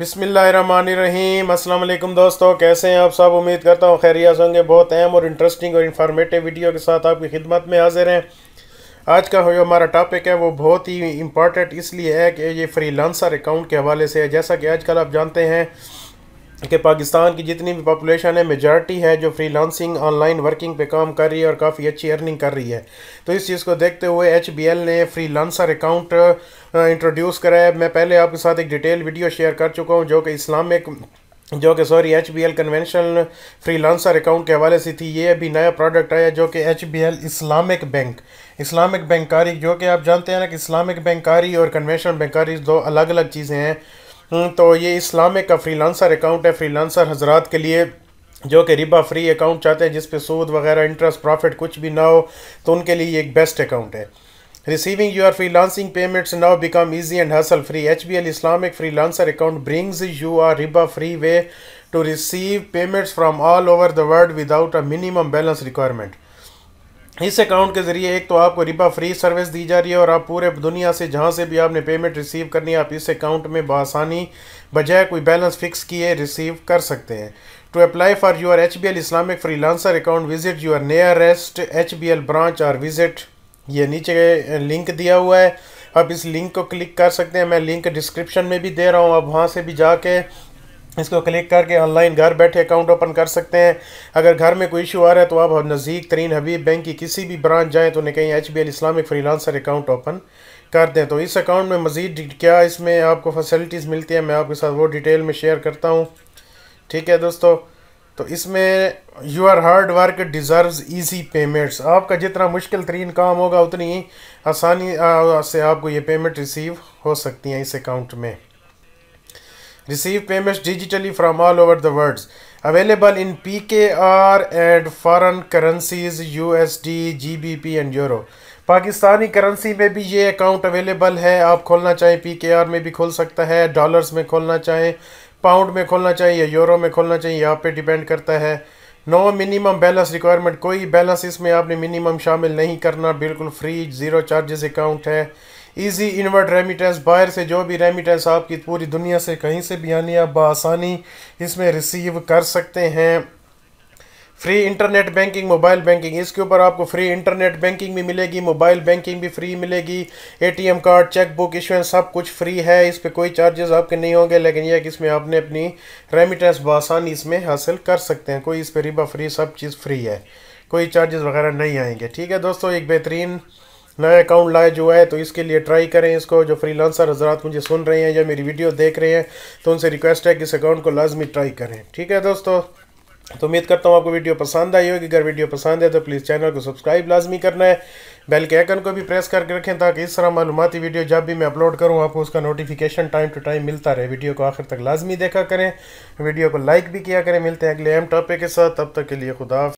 बिसमीम अल्लाम दोस्तों कैसे हैं आप सब उम्मीद करता हूँ खैरियाज होंगे बहुत अहम और इंटरेस्टिंग और इन्फॉर्मेटिव वीडियो के साथ आपकी खिदमत में हाजिर हैं आज का जो हमारा टॉपिक है वो बहुत ही इम्पॉर्टेंट इसलिए है कि ये फ्रीलांसर अकाउंट के हवाले से है जैसा कि आजकल आप जानते हैं कि पाकिस्तान की जितनी भी पॉपुलेशन है मेजॉरिटी है जो फ्री लांसिंग ऑनलाइन वर्किंग पे काम कर रही है और काफ़ी अच्छी अर्निंग कर रही है तो इस चीज़ को देखते हुए एच बी एल ने फ्री लांसर अकाउंट इंट्रोड्यूस करा है मैं पहले आपके साथ एक डिटेल वीडियो शेयर कर चुका हूँ जो कि इस्लामिक जो कि sorry H B L conventional free lancer account के हवाले से थी ये अभी नया प्रोडक्ट आया जो कि H B L Islamic bank Islamic बैंकारी जो कि आप जानते हैं ना कि इस्लामिक बैंकारी और कन्वेंशनल बैंकारी दो अलग अलग चीज़ें हैं हम्म, तो ये इस्लामिक का फ्री लांसर अकाउंट है फ्री लांसर हजरात के लिए जो कि रिबा फ्री अकाउंट चाहते हैं जिस पे सूद वगैरह इंटरेस्ट प्रॉफिट कुछ भी ना हो तो उनके लिए एक बेस्ट अकाउंट है receiving your free lancing payments now become easy and hassle free H B L Islamic free lancer account brings you are रिबा free way to receive payments from all over the world without a minimum balance requirement इस account के ज़रिए एक तो आपको Riba free service दी जा रही है और आप पूरे दुनिया से जहाँ से भी आपने पेमेंट रिसीव करनी है आप इस अकाउंट में बसानी बजाय कोई बैलेंस फिक्स किए रिसीव कर सकते हैं to apply for your H B L Islamic freelancer account visit your nearest H B L branch और विजिट ये नीचे लिंक दिया हुआ है आप इस लिंक को क्लिक कर सकते हैं मैं लिंक डिस्क्रिप्शन में भी दे रहा हूँ आप वहाँ से भी जाके इसको क्लिक करके ऑनलाइन घर बैठे अकाउंट ओपन कर सकते हैं अगर घर में कोई इशू आ रहा है तो आप नज़दीक तरीन हबीब बैंक की किसी भी ब्रांच जाएँ तो उन्हें कहीं H B L Islamic freelancer account open कर दें तो इस अकाउंट में मज़ीद क्या इसमें आपको फैसिलिटीज़ मिलती है मैं आपके साथ वो डिटेल में शेयर करता हूँ ठीक है दोस्तों तो इसमें your hard work deserve easy payments आपका जितना मुश्किल तरीन काम होगा उतनी आसानी से आपको ये पेमेंट रिसीव हो सकती हैं इस अकाउंट में receive payments digitally from all over the world available in pkr and foreign currencies usd gbp and euro पाकिस्तानी करेंसी में भी ये अकाउंट अवेलेबल है आप खोलना चाहें पीकेआर में भी खोल सकता है डॉलर्स में खोलना चाहें पाउंड में खोलना चाहें या यूरो में खोलना चाहें यहाँ पे डिपेंड करता है नो मिनिमम बैलेंस रिक्वायरमेंट कोई बैलेंस इसमें आपने मिनिमम शामिल नहीं करना बिल्कुल फ्री ज़ीरो चार्जेस अकाउंट है इजी इन्वर्ट रेमिटेंस बाहर से जो भी रेमिटेंस आपकी पूरी दुनिया से कहीं से भी आनी आप बसानी इसमें रिसीव कर सकते हैं free internet banking mobile banking इसके ऊपर आपको फ्री इंटरनेट बैंकिंग भी मिलेगी मोबाइल बैंकिंग भी फ्री मिलेगी ATM card cheque book issuance सब कुछ फ्री है इस पर कोई चार्जेस आपके नहीं होंगे लेकिन यह कि इसमें आपने अपनी रेमिटेंस बसानी इसमें हासिल कर सकते हैं कोई इस पर रिबा फ्री सब चीज़ फ्री है कोई चार्जेस वगैरह नहीं आएंगे ठीक है दोस्तों एक बेहतरीन नया अकाउंट लाया जो है तो इसके लिए ट्राई करें इसको जो फ्रीलांसर हजरात मुझे सुन रहे हैं या मेरी वीडियो देख रहे हैं तो उनसे रिक्वेस्ट है कि इस अकाउंट को लाजमी ट्राई करें ठीक है दोस्तों तो उम्मीद करता हूँ आपको वीडियो पसंद आई होगी अगर वीडियो पसंद है तो प्लीज़ चैनल को सब्सक्राइब लाजमी करना है बेल के आइकन को भी प्रेस करके रखें ताकि इस तरह मालूमती वीडियो जब भी मैं अपलोड करूँ आपको उसका नोटिफिकेशन टाइम टू टाइम मिलता रहे वीडियो को आखिर तक लाजमी देखा करें वीडियो को लाइक भी किया करें मिलते हैं अगले अहम टॉपिक के साथ तब तक के लिए खुदा